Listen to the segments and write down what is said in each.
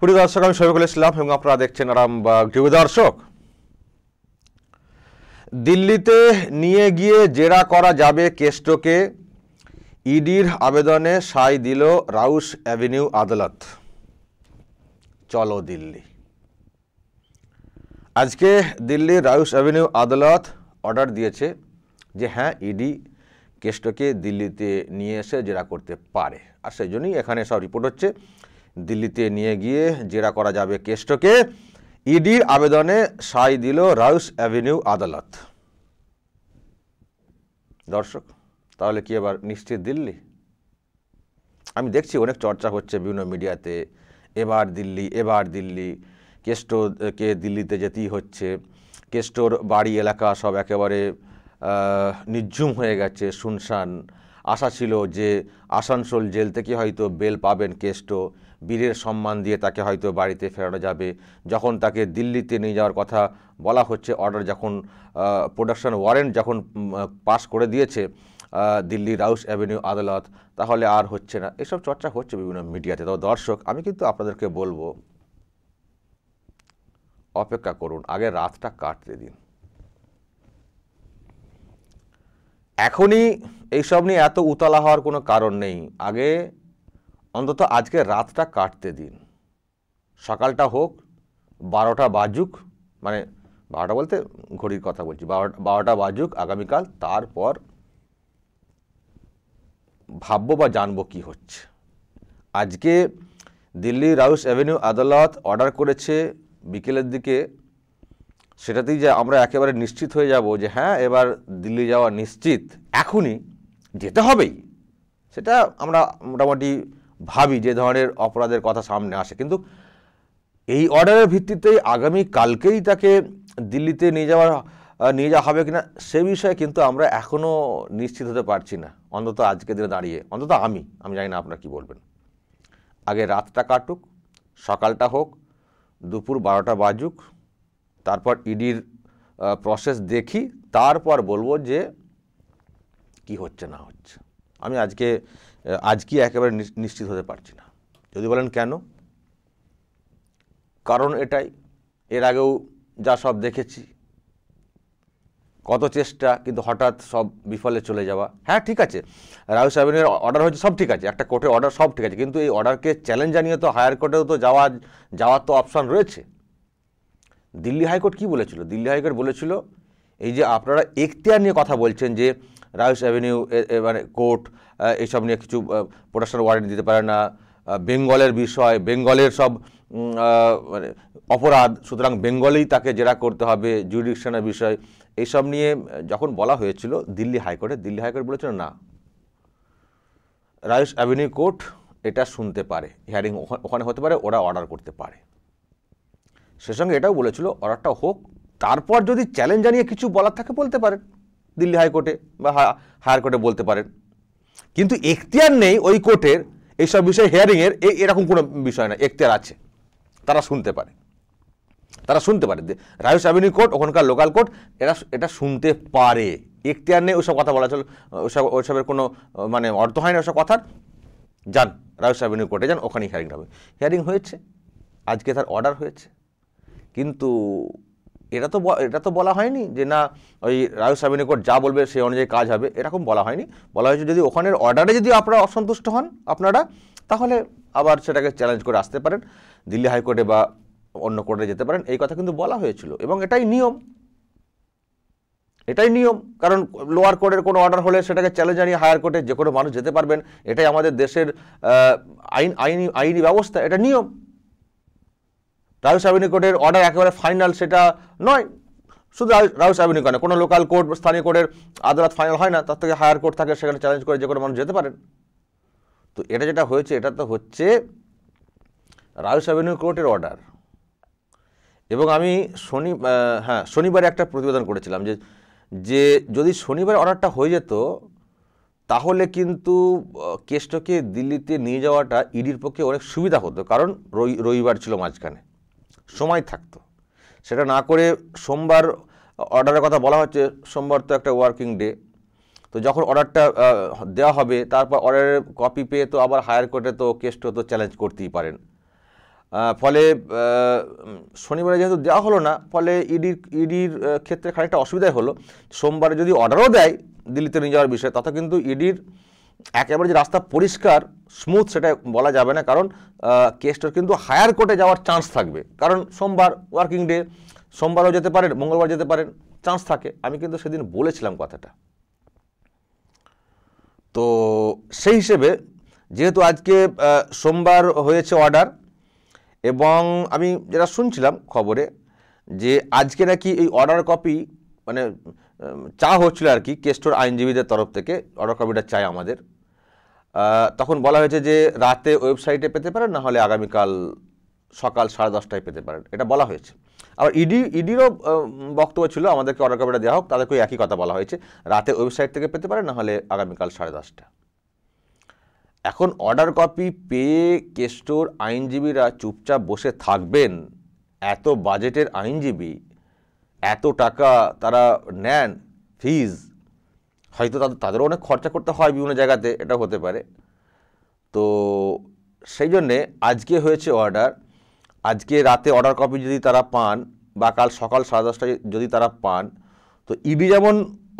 প্রিয় দর্শক আমি শফিকুল ইসলাম এবং আপনারা দেখছেন আরামবাগ টিভি দর্শক দিল্লিতে নিয়ে গিয়ে জেরা করা যাবে কেষ্টকে ইডির আবেদনে সাই দিল রাউস অ্যাভিনিউ আদালত চলো দিল্লি আজকে দিল্লি রাউস অ্যাভিনিউ আদালত অর্ডার দিয়েছে যে হ্যাঁ ইডি কেষ্টকে দিল্লিতে নিয়ে এসে জেরা করতে পারে আর সেই জন্যই এখানে সব রিপোর্ট হচ্ছে দিল্লিতে নিয়ে গিয়ে জেরা করা যাবে কেষ্টকে ইডির আবেদনে সাই দিল রাউস অ্যাভিনিউ আদালত দর্শক তাহলে কি এবার নিশ্চিত দিল্লি আমি দেখছি অনেক চর্চা হচ্ছে বিভিন্ন মিডিয়াতে এবার দিল্লি এবার দিল্লি কেষ্টকে দিল্লিতে যেতেই হচ্ছে কেষ্টর বাড়ি এলাকা সব একেবারে নির্ঝুম হয়ে গেছে শুনশান আশা ছিল যে আসানসোল জেল থেকে হয়তো বেল পাবেন কেষ্ট বীরের সম্মান দিয়ে তাকে হয়তো বাড়িতে ফেরানো যাবে যখন তাকে দিল্লিতে নিয়ে যাওয়ার কথা বলা হচ্ছে অর্ডার যখন প্রোডাকশান ওয়ারেন্ট যখন পাস করে দিয়েছে দিল্লি রাউস অ্যাভিনিউ আদালত তাহলে আর হচ্ছে না এসব চর্চা হচ্ছে বিভিন্ন মিডিয়াতে তো দর্শক আমি কিন্তু আপনাদেরকে বলবো অপেক্ষা করুন আগে রাতটা কাটতে দিন এখনই এইসব নিয়ে এত উতলা হওয়ার কোনো কারণ নেই আগে অন্তত আজকে রাতটা কাটতে দিন সকালটা হোক বারোটা বাজুক মানে বারোটা বলতে ঘড়ির কথা বলছি বারোটা বারোটা বাজুক আগামীকাল তারপর ভাববো বা জানবো কি হচ্ছে আজকে দিল্লি রাউস অ্যাভিনিউ আদালত অর্ডার করেছে বিকেলের দিকে সেটাতেই যে আমরা একেবারে নিশ্চিত হয়ে যাব যে হ্যাঁ এবার দিল্লি যাওয়া নিশ্চিত এখনই যেতে হবেই সেটা আমরা মোটামুটি ভাবি যে ধরনের অপরাধের কথা সামনে আসে কিন্তু এই অর্ডারের ভিত্তিতেই আগামী কালকেই তাকে দিল্লিতে নিয়ে যাওয়ার নিয়ে যাওয়া হবে কিনা সে বিষয়ে কিন্তু আমরা এখনও নিশ্চিত হতে পারছি না অন্তত আজকের দিনে দাঁড়িয়ে অন্তত আমি আমি জানি না আপনারা কী বলবেন আগে রাতটা কাটুক সকালটা হোক দুপুর বারোটা বাজুক তারপর ইডির প্রসেস দেখি তারপর বলবো যে কি হচ্ছে না হচ্ছে আমি আজকে আজকে একেবারে নিশ্চিত হতে পারছি না যদি বলেন কেন কারণ এটাই এর আগেও যা সব দেখেছি কত চেষ্টা কিন্তু হঠাৎ সব বিফলে চলে যাওয়া হ্যাঁ ঠিক আছে রাহুল সাহেবের অর্ডার হয়েছে সব ঠিক আছে একটা কোর্টে অর্ডার সব ঠিক আছে কিন্তু এই অর্ডারকে চ্যালেঞ্জ জানিয়ে তো হায়ার কোর্টেও তো যাওয়া যাওয়ার তো অপশান রয়েছে দিল্লি হাইকোর্ট কি বলেছিল দিল্লি হাইকোর্ট বলেছিল এই যে আপনারা এখতিয়ার নিয়ে কথা বলছেন যে রাউস অ্যাভিনিউ মানে কোর্ট এসব নিয়ে কিছু প্রোডাকশন ওয়ারেন্ট দিতে পারে না বেঙ্গলের বিষয় বেঙ্গলের সব মানে অপরাধ সুতরাং বেঙ্গলেই তাকে জেরা করতে হবে জুডিকশনের বিষয় এইসব নিয়ে যখন বলা হয়েছিল দিল্লি হাইকোর্টে দিল্লি হাইকোর্ট বলেছিল না রাইস অ্যাভিনিউ কোর্ট এটা শুনতে পারে হিয়ারিং ওখানে হতে পারে ওরা অর্ডার করতে পারে সে সঙ্গে এটাও বলেছিল অর্ডারটা হোক তারপর যদি চ্যালেঞ্জ জানিয়ে কিছু বলার থাকে বলতে পারেন দিল্লি হাইকোর্টে বা হায়ার কোর্টে বলতে পারেন কিন্তু এখতিয়ার নেই ওই কোর্টের এইসব বিষয়ে হিয়ারিংয়ের এই এরকম কোনো বিষয় না এখতিয়ার আছে তারা শুনতে পারে তারা শুনতে পারে রায়ুস অ্যাভিনিউ কোর্ট ওখানকার লোকাল কোর্ট এরা এটা শুনতে পারে এখতিয়ার নেই ওইসব কথা বলা চল ওইসব ওইসবের কোনো মানে অর্থ হয় না ওসব কথার যান রায়ুস অ্যাভিনিউ কোর্টে যান ওখানেই হিয়ারিং হবে হিয়ারিং হয়েছে আজকে তার অর্ডার হয়েছে কিন্তু এটা তো এটা তো বলা হয়নি যে না ওই রায়ু সাবিনী কোর্ট যা বলবে সেই অনুযায়ী কাজ হবে এরকম বলা হয়নি বলা হয়েছে যদি ওখানের অর্ডারে যদি আপনারা অসন্তুষ্ট হন আপনারা তাহলে আবার সেটাকে চ্যালেঞ্জ করে আসতে পারেন দিল্লি হাইকোর্টে বা অন্য কোর্টে যেতে পারেন এই কথা কিন্তু বলা হয়েছিল এবং এটাই নিয়ম এটাই নিয়ম কারণ লোয়ার কোর্টের কোনো অর্ডার হলে সেটাকে চ্যালেঞ্জ জানিয়ে হায়ার কোর্টে যে কোনো মানুষ যেতে পারবেন এটাই আমাদের দেশের আইন আইনি আইনি ব্যবস্থা এটা নিয়ম রাউস অ্যাভিনিউ কোর্টের অর্ডার একেবারে ফাইনাল সেটা নয় শুধু রাউস অ্যাভিনিউ কেন কোনো লোকাল কোর্ট স্থানীয় কোর্টের আদালত ফাইনাল হয় না তার থেকে হায়ার কোর্ট থাকে সেখানে চ্যালেঞ্জ করে যে কোনো মানুষ যেতে পারেন তো এটা যেটা হয়েছে এটা তো হচ্ছে রাউস অ্যাভিনিউ কোর্টের অর্ডার এবং আমি শনি হ্যাঁ শনিবারে একটা প্রতিবেদন করেছিলাম যে যে যদি শনিবার অর্ডারটা হয়ে যেত তাহলে কিন্তু কেসটাকে দিল্লিতে নিয়ে যাওয়াটা ইডির পক্ষে অনেক সুবিধা হতো কারণ রবিবার ছিল মাঝখানে সময় থাকতো সেটা না করে সোমবার অর্ডারের কথা বলা হচ্ছে সোমবার তো একটা ওয়ার্কিং ডে তো যখন অর্ডারটা দেওয়া হবে তারপর অর্ডারের কপি পেয়ে তো আবার হায়ার কোর্টে তো কেসটা তো চ্যালেঞ্জ করতেই পারেন ফলে শনিবারে যেহেতু দেওয়া হলো না ফলে ইডির ইডির ক্ষেত্রে খানিকটা অসুবিধাই হলো সোমবারে যদি অর্ডারও দেয় দিল্লিতে নিয়ে যাওয়ার বিষয়ে তথা কিন্তু ইডির একেবারে যে রাস্তা পরিষ্কার স্মুথ সেটা বলা যাবে না কারণ কেসটার কিন্তু হায়ার কোর্টে যাওয়ার চান্স থাকবে কারণ সোমবার ওয়ার্কিং ডে সোমবারও যেতে পারেন মঙ্গলবার যেতে পারেন চান্স থাকে আমি কিন্তু সেদিন বলেছিলাম কথাটা তো সেই হিসেবে যেহেতু আজকে সোমবার হয়েছে অর্ডার এবং আমি যেটা শুনছিলাম খবরে যে আজকে নাকি এই অর্ডার কপি মানে চা হচ্ছিল আর কি কেস্টোর আইনজীবীদের তরফ থেকে অর্ডার কপিটা চাই আমাদের তখন বলা হয়েছে যে রাতে ওয়েবসাইটে পেতে পারেন না হলে আগামীকাল সকাল সাড়ে দশটায় পেতে পারেন এটা বলা হয়েছে আবার ইডি ইডিরও বক্তব্য ছিল আমাদেরকে অর্ডার কপিটা দেওয়া হোক তাদেরকে একই কথা বলা হয়েছে রাতে ওয়েবসাইট থেকে পেতে পারেন না হলে আগামীকাল সাড়ে দশটা এখন অর্ডার কপি পেয়ে কেস্টোর আইনজীবীরা চুপচাপ বসে থাকবেন এত বাজেটের আইনজীবী এত টাকা তারা নেন ফিজ হয়তো তাদের তাদেরও অনেক খরচা করতে হয় বিভিন্ন জায়গাতে এটা হতে পারে তো সেই জন্যে আজকে হয়েছে অর্ডার আজকে রাতে অর্ডার কপি যদি তারা পান বা কাল সকাল সাড়ে দশটায় যদি তারা পান তো ইডি যেমন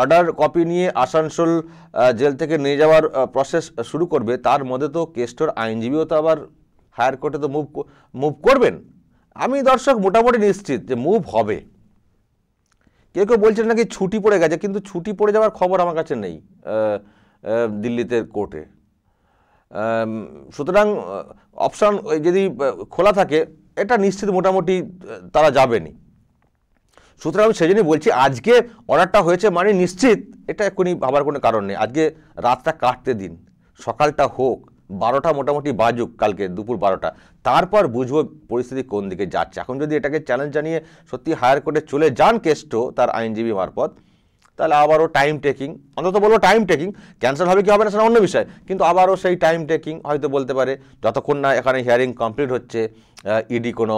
অর্ডার কপি নিয়ে আসানসোল জেল থেকে নিয়ে যাওয়ার প্রসেস শুরু করবে তার মধ্যে তো কেস্টোর আইনজীবীও তো আবার হায়ার কোর্টে তো মুভ মুভ করবেন আমি দর্শক মোটামুটি নিশ্চিত যে মুভ হবে কেউ কেউ বলছেন নাকি ছুটি পড়ে গেছে কিন্তু ছুটি পড়ে যাওয়ার খবর আমার কাছে নেই দিল্লিতে কোর্টে সুতরাং অপশান যদি খোলা থাকে এটা নিশ্চিত মোটামুটি তারা যাবেনি সুতরাং আমি সেই বলছি আজকে অর্ডারটা হয়েছে মানে নিশ্চিত এটা এক্ষুনি ভাবার কোনো কারণ নেই আজকে রাতটা কাটতে দিন সকালটা হোক বারোটা মোটামুটি বাজুক কালকে দুপুর বারোটা তারপর বুঝবো পরিস্থিতি কোন দিকে যাচ্ছে এখন যদি এটাকে চ্যালেঞ্জ জানিয়ে সত্যি হায়ার কোর্টে চলে যান কেস্টো তার আইনজীবী মারফত তাহলে আবারও টাইম টেকিং অন্তত বলবো টাইম টেকিং ক্যান্সেল হবে কি হবে না সেটা অন্য বিষয় কিন্তু আবারও সেই টাইম টেকিং হয়তো বলতে পারে যতক্ষণ না এখানে হিয়ারিং কমপ্লিট হচ্ছে ইডি কোনো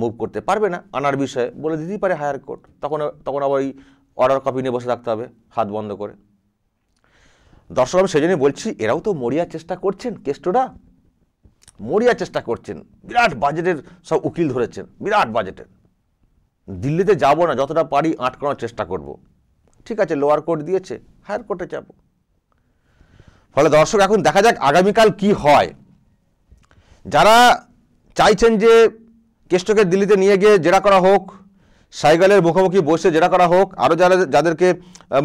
মুভ করতে পারবে না আনার বিষয়ে বলে দিতেই পারে হায়ার কোর্ট তখন তখন আবার ওই অর্ডার কপি নিয়ে বসে থাকতে হবে হাত বন্ধ করে দর্শক আমি সেই জন্যই বলছি এরাও তো মরিয়ার চেষ্টা করছেন কেষ্টরা মরিয়ার চেষ্টা করছেন বিরাট বাজেটের সব উকিল ধরেছেন বিরাট বাজেটের দিল্লিতে যাব না যতটা পারি আটকানোর চেষ্টা করব। ঠিক আছে লোয়ার কোর্ট দিয়েছে হায়ার কোর্টে যাব ফলে দর্শক এখন দেখা যাক আগামীকাল কি হয় যারা চাইছেন যে কেষ্টকে দিল্লিতে নিয়ে গিয়ে জেরা করা হোক সাইগালের মুখোমুখি বসে জেরা করা হোক আরও যারা যাদেরকে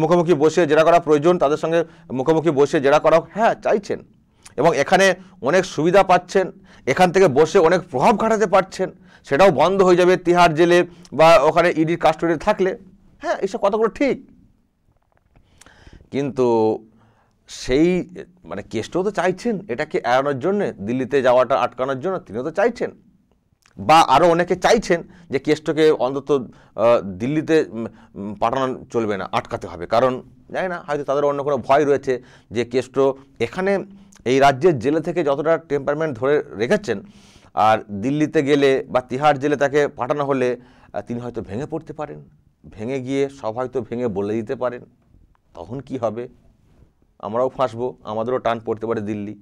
মুখোমুখি বসে জেরা করা প্রয়োজন তাদের সঙ্গে মুখোমুখি বসে জেরা করা হোক হ্যাঁ চাইছেন এবং এখানে অনেক সুবিধা পাচ্ছেন এখান থেকে বসে অনেক প্রভাব খাটাতে পারছেন সেটাও বন্ধ হয়ে যাবে তিহার জেলে বা ওখানে ইডির e কাস্টোডি থাকলে হ্যাঁ এইসব কথাগুলো ঠিক কিন্তু সেই মানে কেসটাও তো চাইছেন এটাকে এড়ানোর জন্যে দিল্লিতে যাওয়াটা আটকানোর জন্য তিনিও তো চাইছেন বা আরও অনেকে চাইছেন যে কেসটাকে অন্তত দিল্লিতে পাঠানো চলবে না আটকাতে হবে কারণ জানি না হয়তো তাদের অন্য কোনো ভয় রয়েছে যে কেসটো এখানে এই রাজ্যের জেলে থেকে যতটা টেম্পারমেন্ট ধরে রেখেছেন আর দিল্লিতে গেলে বা তিহার জেলে তাকে পাঠানো হলে তিনি হয়তো ভেঙে পড়তে পারেন ভেঙে গিয়ে সব হয়তো ভেঙে বলে দিতে পারেন তখন কি হবে আমরাও ফাঁসবো আমাদেরও টান পড়তে পারে দিল্লি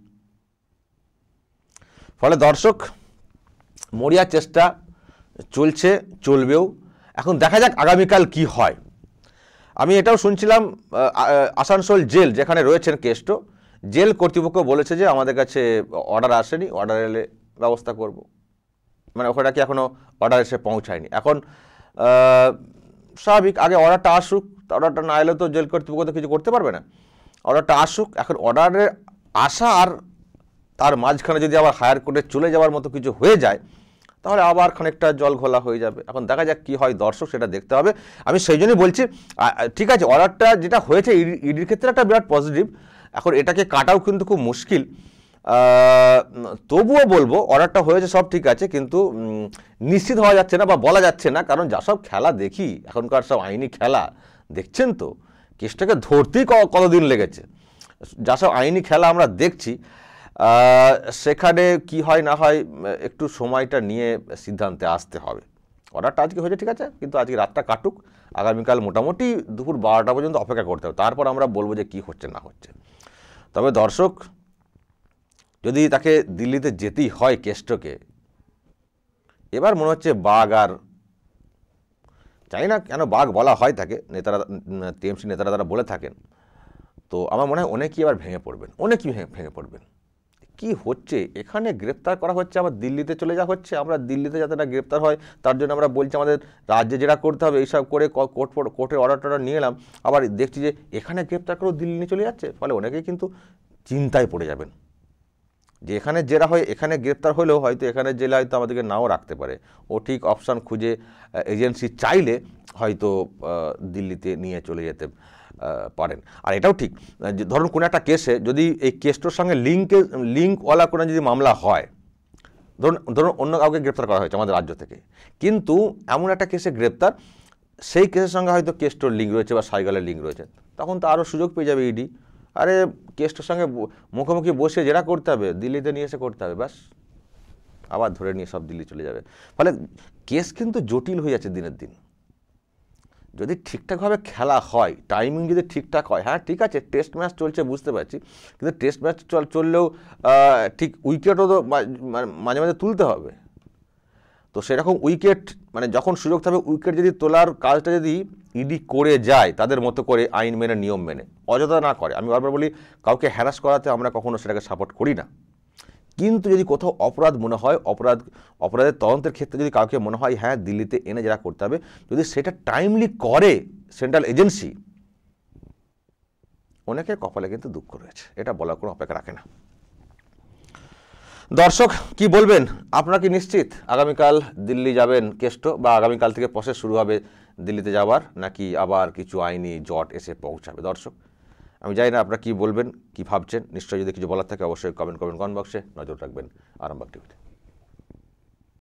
ফলে দর্শক মরিয়ার চেষ্টা চলছে চলবেও এখন দেখা যাক আগামীকাল কি হয় আমি এটাও শুনছিলাম আসানসোল জেল যেখানে রয়েছেন কেস্টো জেল কর্তৃপক্ষ বলেছে যে আমাদের কাছে অর্ডার আসেনি অর্ডার এলে ব্যবস্থা করব মানে ওখানে কি এখনও অর্ডার এসে পৌঁছায়নি এখন স্বাভাবিক আগে অর্ডারটা আসুক অর্ডারটা না এলে তো জেল কর্তৃপক্ষ তো কিছু করতে পারবে না অর্ডারটা আসুক এখন অর্ডারের আসা আর তার মাঝখানে যদি আবার হায়ার কোর্টে চলে যাওয়ার মতো কিছু হয়ে যায় তাহলে আবার খানিকটা জল ঘোলা হয়ে যাবে এখন দেখা যাক কী হয় দর্শক সেটা দেখতে হবে আমি সেই জন্যই বলছি ঠিক আছে অর্ডারটা যেটা হয়েছে ইডির ক্ষেত্রে একটা বিরাট পজিটিভ এখন এটাকে কাটাও কিন্তু খুব মুশকিল তবুও বলবো অর্ডারটা হয়েছে সব ঠিক আছে কিন্তু নিশ্চিত হওয়া যাচ্ছে না বা বলা যাচ্ছে না কারণ যা সব খেলা দেখি এখনকার সব আইনি খেলা দেখছেন তো কেসটাকে ধরতেই কতদিন লেগেছে যা সব আইনি খেলা আমরা দেখছি সেখানে কি হয় না হয় একটু সময়টা নিয়ে সিদ্ধান্তে আসতে হবে অর্ডারটা আজকে হয়েছে ঠিক আছে কিন্তু আজকে রাতটা কাটুক আগামীকাল মোটামুটি দুপুর বারোটা পর্যন্ত অপেক্ষা করতে হবে তারপর আমরা বলবো যে কি হচ্ছে না হচ্ছে তবে দর্শক যদি তাকে দিল্লিতে যেতেই হয় কেষ্টকে এবার মনে হচ্ছে বাঘ আর জানি না কেন বাঘ বলা হয় তাকে নেতারা টিএমসি নেতারা তারা বলে থাকেন তো আমার মনে হয় অনেকেই এবার ভেঙে পড়বেন অনেকেই ভেঙে পড়বেন কি হচ্ছে এখানে গ্রেপ্তার করা হচ্ছে আবার দিল্লিতে চলে যাওয়া হচ্ছে আমরা দিল্লিতে যাতে না গ্রেপ্তার হয় তার জন্য আমরা বলছি আমাদের রাজ্যে যেটা করতে হবে এইসব করে কোর্ট কোর্টের অর্ডার টর্ডার নিয়ে এলাম আবার দেখছি যে এখানে গ্রেপ্তার করেও দিল্লি নিয়ে চলে যাচ্ছে ফলে অনেকেই কিন্তু চিন্তায় পড়ে যাবেন যে এখানে জেরা হয় এখানে গ্রেপ্তার হলেও হয়তো এখানে জেলে হয়তো আমাদেরকে নাও রাখতে পারে ও ঠিক অপশান খুঁজে এজেন্সি চাইলে হয়তো দিল্লিতে নিয়ে চলে যেতে পারেন আর এটাও ঠিক যে ধরুন কোনো একটা কেসে যদি এই কেসটার সঙ্গে লিঙ্কে লিঙ্কওয়ালা কোনো যদি মামলা হয় ধরুন ধরুন অন্য কাউকে গ্রেপ্তার করা হয়েছে আমাদের রাজ্য থেকে কিন্তু এমন একটা কেসে গ্রেপ্তার সেই কেসের সঙ্গে হয়তো কেসটোর লিঙ্ক রয়েছে বা সাইকেলের লিঙ্ক রয়েছে তখন তো আরও সুযোগ পেয়ে যাবে ইডি আরে কেসটার সঙ্গে মুখোমুখি বসে যেটা করতে হবে দিল্লিতে নিয়ে এসে করতে হবে ব্যাস আবার ধরে নিয়ে সব দিল্লি চলে যাবে ফলে কেস কিন্তু জটিল হয়ে যাচ্ছে দিনের দিন যদি ঠিকঠাকভাবে খেলা হয় টাইমিং যদি ঠিকঠাক হয় হ্যাঁ ঠিক আছে টেস্ট ম্যাচ চলছে বুঝতে পারছি কিন্তু টেস্ট ম্যাচ চল চললেও ঠিক উইকেটও তো মাঝে মাঝে তুলতে হবে তো সেরকম উইকেট মানে যখন সুযোগ থাকবে উইকেট যদি তোলার কাজটা যদি ইডি করে যায় তাদের মতো করে আইন মেনে নিয়ম মেনে অযথা না করে আমি বারবার বলি কাউকে হ্যারাস করাতে আমরা কখনো সেটাকে সাপোর্ট করি না কিন্তু যদি কোথাও অপরাধ মনে হয় অপরাধ অপরাধের তদন্তের ক্ষেত্রে যদি কাউকে মনে হয় হ্যাঁ দিল্লিতে এনে যারা করতে হবে যদি সেটা টাইমলি করে সেন্ট্রাল এজেন্সি অনেকের কপালে কিন্তু দুঃখ রয়েছে এটা বলার কোনো অপেক্ষা রাখে না দর্শক কি বলবেন আপনারা কি নিশ্চিত আগামীকাল দিল্লি যাবেন কেষ্ট বা আগামীকাল থেকে প্রসেস শুরু হবে দিল্লিতে যাওয়ার নাকি আবার কিছু আইনি জট এসে পৌঁছাবে দর্শক আমি জানি না আপনারা কী বলবেন কী ভাবছেন নিশ্চয়ই যদি কিছু বলার থাকে অবশ্যই কমেন্ট করবেন কমেন্ট বক্সে নজর রাখবেন আরামবাগ টিভিতে